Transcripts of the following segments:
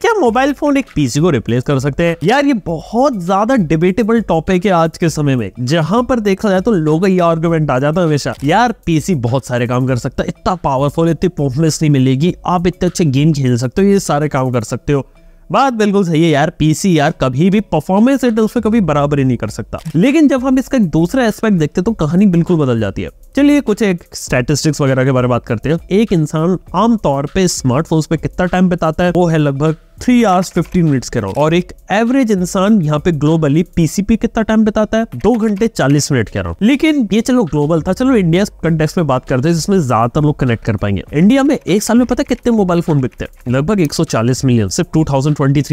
क्या mobile phone एक PC को रिप्लेस कर सकते हैं यार ये बहुत ज्यादा डिबेटेबल टॉपिक है आज के समय में जहां पर देखा जाए तो लोग ये आर्ग्यूमेंट आ जाता है हमेशा यार पीसी बहुत सारे काम कर सकता है इतना पावरफुल इतनी परफॉर्मेंस नहीं मिलेगी आप इतने अच्छे गेम खेल सकते हो ये सारे काम कर सकते हो बात बिल्कुल सही है यार पीसी यार कभी भी परफॉर्मेंस इंटेंस कभी कभी ही नहीं कर सकता लेकिन जब हम इसका दूसरा एस्पेक्ट देखते हैं तो कहानी बिल्कुल बदल जाती है चलिए कुछ एक स्टैटिस्टिक्स वगैरह के बारे में बात करते हैं एक इंसान आमतौर पे स्मार्टफोन्स पे कितना टाइम बिताता है वो है लगभग थ्री आवर्स फिफ्टीन मिनट्स के अराउंड और एक एवरेज इंसान यहाँ पे ग्लोबली पीसीपी कितना टाइम बताता है दो घंटे चालीस मिनट के अराउंड लेकिन ये चलो ग्लोबल था चलो इंडिया कंटेक्स में बात करते हैं जिसमें ज्यादातर लोग कनेक्ट कर पाएंगे इंडिया में एक साल में पता कितने मोबाइल फोन बिकते हैं लगभग एक मिलियन सिर्फ टू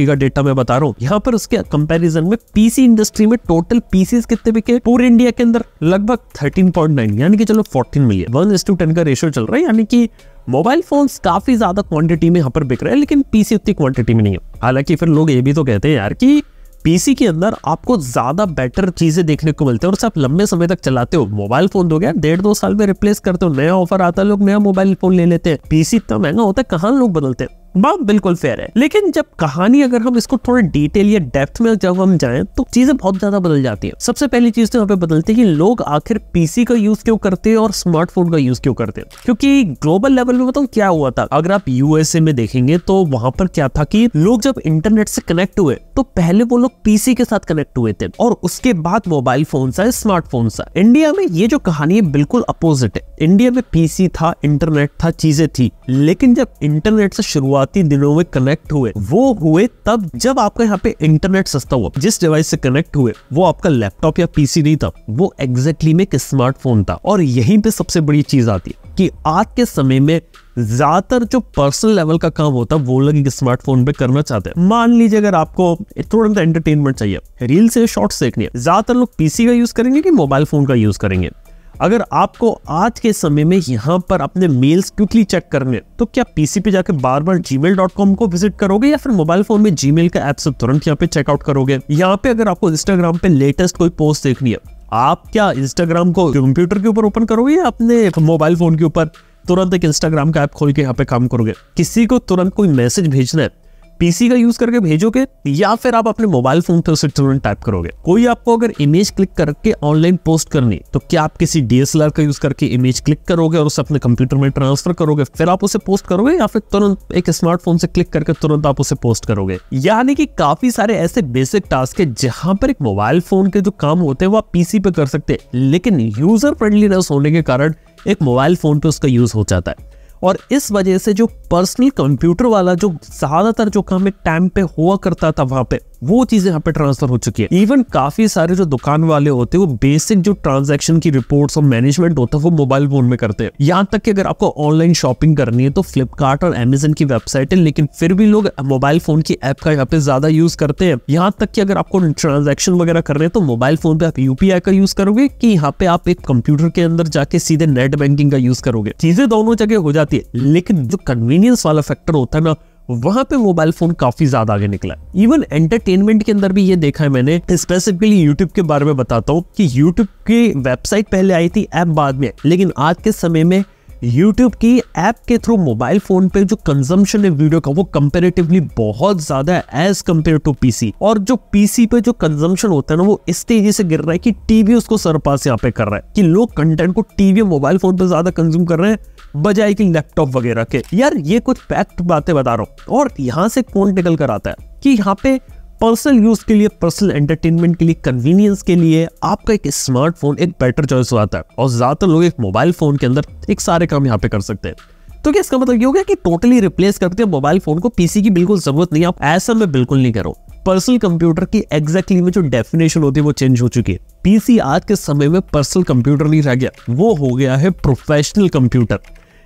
का डेटा मैं बता रहा हूँ यहाँ पर उसके कंपेरिजन में पीसी इंडस्ट्री में टोटल पीसी कितने बिके पूरे इंडिया के अंदर लगभग थर्टीन यानी कि चलो फोर्टीन मिलियन वन का रेशियो चल रहा है यानी कि मोबाइल फोन्स काफी ज्यादा क्वांटिटी में यहाँ पर बिक रहे हैं लेकिन पीसी उतनी क्वांटिटी में नहीं है हालांकि फिर लोग ये भी तो कहते हैं यार कि पीसी के अंदर आपको ज्यादा बेटर चीजें देखने को मिलते हैं और आप लंबे समय तक चलाते हो मोबाइल फोन दो तो गया डेढ़ दो साल में रिप्लेस करते हो नया ऑफर आता है लोग नया मोबाइल फोन ले लेते हैं पीसी इतना महंगा होता है कहाँ लोग बदलते हैं बात बिल्कुल फेयर है लेकिन जब कहानी अगर हम इसको थोड़ी डिटेल या डेप्थ में जब हम जाए तो चीजें बहुत ज्यादा बदल जाती है सबसे पहली चीज तो यहाँ पे बदलती है कि लोग आखिर पीसी का यूज क्यों करते हैं और स्मार्टफोन का यूज क्यों करते हैं क्योंकि ग्लोबल लेवल में बताऊँ क्या हुआ था अगर आप यूएसए में देखेंगे तो वहां पर क्या था कि लोग जब इंटरनेट से कनेक्ट हुए तो पहले वो लोग पीसी के साथ कनेक्ट हुए थे और उसके बाद मोबाइल फोन सा स्मार्टफोन सा इंडिया में ये जो कहानी है बिल्कुल अपोजिट है इंडिया में पीसी था इंटरनेट था चीजें थी लेकिन जब इंटरनेट से शुरुआत शुरुआती दिनों में कनेक्ट हुए वो हुए तब जब आपका यहाँ पे इंटरनेट सस्ता हुआ जिस डिवाइस से कनेक्ट हुए वो आपका लैपटॉप या पीसी नहीं था वो एग्जैक्टली में स्मार्टफोन था और यहीं पे सबसे बड़ी चीज आती है कि आज के समय में ज्यादातर जो पर्सनल लेवल का काम होता है वो लोग स्मार्टफोन पे करना चाहते हैं मान लीजिए अगर आपको तुरंत एंटरटेनमेंट चाहिए रील से शॉर्ट्स देखनी है ज्यादातर लोग पीसी का यूज करेंगे कि मोबाइल फोन का यूज करेंगे अगर आपको आज के समय में यहाँ पर अपने मेल्स क्विकली चेक करने तो क्या पीसी पे जाकर बार बार जीमेल को विजिट करोगे या फिर मोबाइल फोन में मेल का एप से तुरंत यहाँ पे चेकआउट करोगे यहाँ पे अगर आपको इंस्टाग्राम पे लेटेस्ट कोई पोस्ट देखनी है आप क्या इंस्टाग्राम को कंप्यूटर के ऊपर ओपन करोगे या अपने मोबाइल फोन के ऊपर तुरंत एक इंस्टाग्राम का ऐप खोल के यहाँ पे काम करोगे किसी को तुरंत कोई मैसेज भेजना है पीसी का यूज करके भेजोगे या फिर आप अपने मोबाइल फोन पे उसे तुरंत टाइप करोगे कोई आपको अगर इमेज क्लिक करके ऑनलाइन पोस्ट करनी तो क्या आप किसी डीएसएलआर का यूज करके इमेज क्लिक करोगे और उसे अपने कंप्यूटर में ट्रांसफर करोगे फिर आप उसे पोस्ट करोगे या फिर तुरंत एक स्मार्टफोन से क्लिक करके तुरंत आप उसे पोस्ट करोगे यानी कि काफी सारे ऐसे बेसिक टास्क है जहां पर एक मोबाइल फोन के जो काम होते हैं वो आप पीसी पे कर सकते हैं लेकिन यूजर फ्रेंडलीनेस होने के कारण एक मोबाइल फोन पे उसका यूज हो जाता है और इस वजह से जो पर्सनल कंप्यूटर वाला जो ज़्यादातर जो काम है टाइम पे हुआ करता था वहाँ पे वो चीज यहाँ पे ट्रांसफर हो चुकी है इवन काफी सारे जो दुकान वाले होते हैं वो बेसिक जो ट्रांजेक्शन की रिपोर्ट और मैनेजमेंट होता है वो मोबाइल फोन में करते हैं यहाँ तक कि अगर आपको ऑनलाइन शॉपिंग करनी है तो फ्लिपकार्ट और एमेजन की वेबसाइट है लेकिन फिर भी लोग मोबाइल फोन की ऐप का यहाँ पे ज्यादा यूज करते हैं यहाँ तक कि अगर आपको ट्रांजेक्शन वगैरह कर रहे हैं तो मोबाइल फोन पे आप यूपीआई का यूज करोगे कि यहाँ पे आप एक कंप्यूटर के अंदर जाके सीधे नेट बैंकिंग का यूज करोगे चीजें दोनों जगह हो जाती है लेकिन जो कन्वीनियंस वाला फैक्टर होता है ना वहां पे मोबाइल फोन काफी ज्यादा आगे निकला इवन एंटरटेनमेंट के अंदर भी ये देखा है मैंने स्पेसिफिकली यूट्यूब के बारे में बताता हूँ कि यूट्यूब की वेबसाइट पहले आई थी ऐप बाद में लेकिन आज के समय में यूट्यूब की ऐप के थ्रू मोबाइल फोन पे जो कंजम्पशन है वीडियो का वो कंपेरेटिवली बहुत ज्यादा है एज कम्पेयर टू पीसी और जो पीसी पे जो कंजम्पशन होता है ना वो इस तेजी से गिर रहा है कि टीवी उसको सरपास यहाँ पे कर रहा है कि लोग कंटेंट को टीवी मोबाइल फोन पे ज्यादा कंज्यूम कर रहे हैं बजाय कि लैपटॉप वगैरह के यार ये कुछ फैक्ट बातें बता रहा हूँ और यहाँ से कौन निकल कर आता है कि यहाँ पे पर्सनल यूज के लिए पर्सनल एंटरटेनमेंट के लिए कन्वीनियंस के लिए आपका एक स्मार्टफोन एक बेटर चॉइस हो जाता है और ज्यादातर लोग एक मोबाइल फोन के अंदर एक सारे काम यहाँ पे कर सकते हैं तो क्या इसका मतलब ये हो गया कि टोटली रिप्लेस करते हैं मोबाइल फोन को पीसी की बिल्कुल जरूरत नहीं आप ऐसा मैं बिल्कुल नहीं करो पर्सनल कंप्यूटर की एग्जैक्टली में जो डेफिनेशन होती है वो चेंज हो चुकी है पीसी आज के समय में पर्सनल कंप्यूटर नहीं रह गया वो हो गया है प्रोफेशनल कंप्यूटर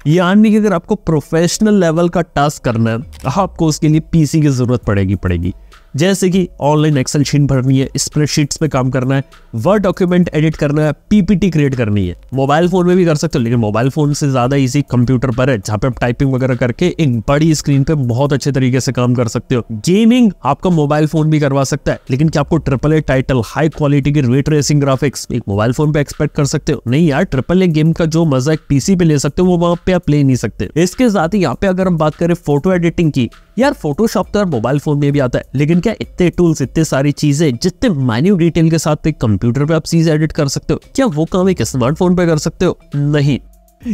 यानी कि अगर आपको प्रोफेशनल लेवल का टास्क करना है आपको उसके लिए पीसी की ज़रूरत पड़ेगी पड़ेगी जैसे कि ऑनलाइन एक्सेल शीट भरनी है स्प्रेडशीट्स पे काम करना है वर्ड डॉक्यूमेंट एडिट करना है पीपीटी क्रिएट करनी है मोबाइल फोन में भी कर सकते हो लेकिन मोबाइल फोन से ज्यादा इजी कंप्यूटर पर है जहाँ पे आप टाइपिंग वगैरह करके एक बड़ी स्क्रीन पे बहुत अच्छे तरीके से काम कर सकते हो गेमिंग आपका मोबाइल फोन भी करवा सकता है लेकिन क्या आपको triple A title high quality की रेट रेसिंग ग्राफिक्स एक मोबाइल फोन पे एक्सपेक्ट कर सकते हो नहीं यार ट्रिपल ए गेम का जो मजा एक पीसी पे ले सकते हो वो वहां पे आप ले नहीं सकते इसके साथ ही यहाँ पे अगर हम बात करें फोटो एडिटिंग की यार फोटोशॉप तो यार मोबाइल फोन में भी आता है लेकिन क्या इतने टूल्स इतने सारी चीजें जितने मैन्यू डिटेल के साथ एक कंप्यूटर पे आप चीज एडिट कर सकते हो क्या वो काम एक स्मार्टफोन पे कर सकते हो नहीं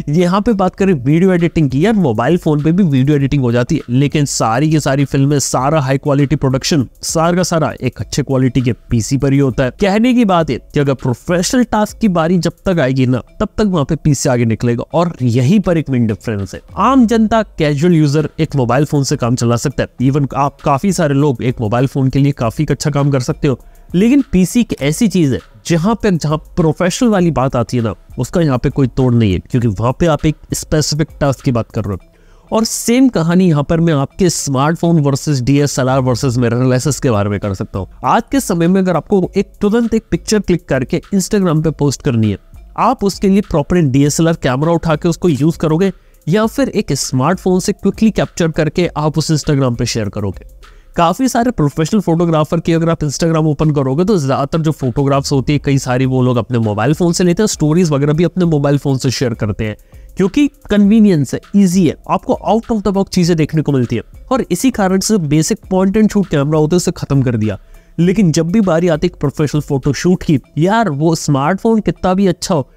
यहाँ पे बात करें वीडियो एडिटिंग की यार मोबाइल फोन पे भी वीडियो एडिटिंग हो जाती है लेकिन सारी की सारी फिल्में सारा हाई क्वालिटी प्रोडक्शन सारा का सारा एक अच्छे क्वालिटी के पीसी पर ही होता है कहने की बात है कि अगर प्रोफेशनल टास्क की बारी जब तक आएगी ना तब तक वहाँ पे पीसी आगे निकलेगा और यही पर एक मेन डिफरेंस है आम जनता कैजुअल यूजर एक मोबाइल फोन से काम चला सकता है इवन आप काफी सारे लोग एक मोबाइल फोन के लिए काफी अच्छा काम कर सकते हो लेकिन पीसी एक ऐसी चीज है जहाँ पे जहाँ प्रोफेशनल वाली बात आती है ना उसका यहाँ पे कोई तोड़ नहीं है क्योंकि वहाँ पे आप एक स्पेसिफिक टास्क की बात कर रहे हो और सेम कहानी यहाँ पर मैं आपके smartphone versus DSLR versus mirrorless के बारे में कर सकता हूँ आज के समय में अगर आपको एक तुरंत एक पिक्चर क्लिक करके इंस्टाग्राम पे पोस्ट करनी है आप उसके लिए प्रॉपर डीएसएलआर कैमरा उठा के उसको यूज करोगे या फिर एक स्मार्टफोन से क्विकली कैप्चर करके आप उस इंस्टाग्राम पे शेयर करोगे काफ़ी सारे प्रोफेशनल फोटोग्राफर की अगर आप इंस्टाग्राम ओपन करोगे तो ज़्यादातर जो फोटोग्राफ्स होती है कई सारी वो लोग अपने मोबाइल फ़ोन से लेते हैं स्टोरीज़ वगैरह भी अपने मोबाइल फ़ोन से शेयर करते हैं क्योंकि कन्वीनियंस है ईजी है आपको आउट ऑफ द बॉक्स चीज़ें देखने को मिलती है और इसी कारण से basic point and shoot camera होता है उसे ख़त्म कर दिया लेकिन जब भी बारी आती है प्रोफेशनल फोटो शूट की यार वो स्मार्टफोन कितना भी अच्छा हो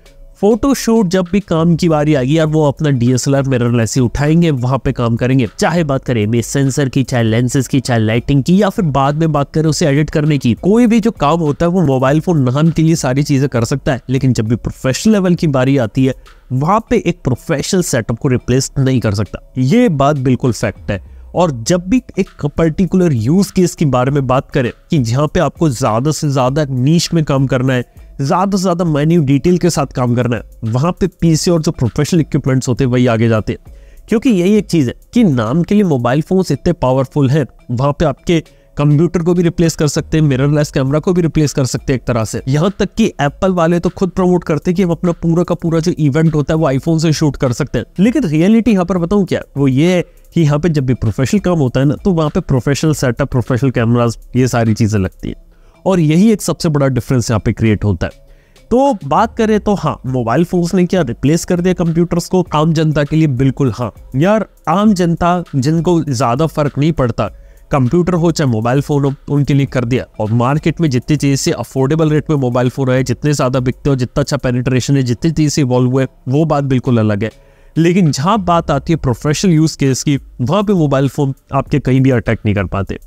फोटोशूट जब भी काम की बारी आएगी यार वो अपना डीएसएलआर मिररलेस ही उठाएंगे वहां पे काम करेंगे चाहे बात करें इमेज सेंसर की चाहे लेंसेज की चाहे लाइटिंग की या फिर बाद में बात करें उसे एडिट करने की कोई भी जो काम होता है वो मोबाइल फोन नाम के लिए सारी चीजें कर सकता है लेकिन जब भी प्रोफेशनल लेवल की बारी आती है वहां पे एक प्रोफेशनल सेटअप को रिप्लेस नहीं कर सकता ये बात बिल्कुल फैक्ट है और जब भी एक पर्टिकुलर यूज केस के बारे में बात करें कि जहाँ पे आपको ज्यादा से ज्यादा नीच में काम करना है ज़्यादा से ज़्यादा मैन्यू डिटेल के साथ काम करना है वहाँ पे पीसी और जो प्रोफेशनल इक्विपमेंट्स होते हैं वही आगे जाते हैं क्योंकि यही एक चीज़ है कि नाम के लिए मोबाइल फ़ोन्स इतने पावरफुल हैं वहाँ पे आपके कंप्यूटर को भी रिप्लेस कर सकते हैं मिररलेस कैमरा को भी रिप्लेस कर सकते हैं एक तरह से यहाँ तक कि एप्पल वाले तो खुद प्रमोट करते हैं कि हम अपना पूरा का पूरा जो इवेंट होता है वो आईफोन से शूट कर सकते हैं लेकिन रियलिटी यहाँ पर बताऊँ क्या वो ये है कि यहाँ पे जब भी प्रोफेशनल काम होता है ना तो वहाँ पे प्रोफेशनल सेटअप प्रोफेशनल कैमराज ये सारी चीज़ें लगती है और यही एक सबसे बड़ा डिफरेंस यहाँ पे क्रिएट होता है तो बात करें तो हाँ मोबाइल फोन्स ने क्या रिप्लेस कर दिया कंप्यूटर्स को आम जनता के लिए बिल्कुल हाँ यार आम जनता जिनको ज़्यादा फर्क नहीं पड़ता कंप्यूटर हो चाहे मोबाइल फ़ोन हो उनके लिए कर दिया और मार्केट में जितनी चीज़ से अफोर्डेबल रेट में मोबाइल फ़ोन आए जितने ज़्यादा बिकते हो जितना अच्छा पेनिट्रेशन है जितनी चीज़ से इवॉल्व हुए वो बात बिल्कुल अलग है लेकिन जहाँ बात आती है प्रोफेशनल यूज़ केस की वहाँ पे मोबाइल फ़ोन आपके कहीं भी अटैक नहीं कर पाते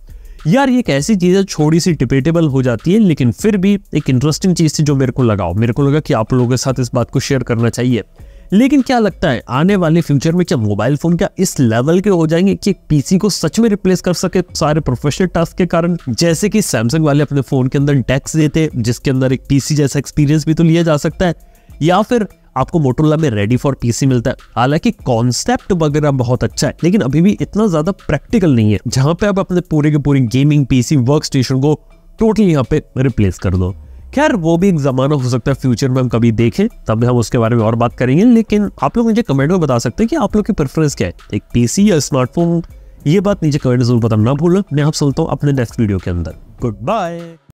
यार ये कैसी चीज़ है छोटी सी डिबेटेबल हो जाती है लेकिन फिर भी एक इंटरेस्टिंग चीज़ थी जो मेरे को लगाओ मेरे को लगा कि आप लोगों के साथ इस बात को शेयर करना चाहिए लेकिन क्या लगता है आने वाले फ्यूचर में क्या मोबाइल फ़ोन क्या इस लेवल के हो जाएंगे कि पीसी को सच में रिप्लेस कर सके सारे प्रोफेशनल टास्क के कारण जैसे कि सैमसंग वाले अपने फ़ोन के अंदर डेस्क देते जिसके अंदर एक पीसी जैसा एक्सपीरियंस भी तो लिया जा सकता है या फिर आपको मोटोला में रेडी फॉर पीसी मिलता है हालांकि कॉन्सेप्ट वगैरह बहुत अच्छा है लेकिन अभी भी इतना ज्यादा प्रैक्टिकल नहीं है जहां पे आप अपने पूरे के पूरे गेमिंग पीसी वर्क स्टेशन को टोटली यहाँ पे रिप्लेस कर दो खैर वो भी एक जमाना हो सकता है फ्यूचर में हम कभी देखें तब हम उसके बारे में और बात करेंगे लेकिन आप लोग मुझे कमेंट में बता सकते हैं कि आप लोग की प्रेफरेंस क्या है एक पीसी या स्मार्टफोन ये बात नीचे कमेंट जरूर बताना ना भूलना मैं आप सुनता हूँ अपने नेक्स्ट वीडियो के अंदर गुड बाय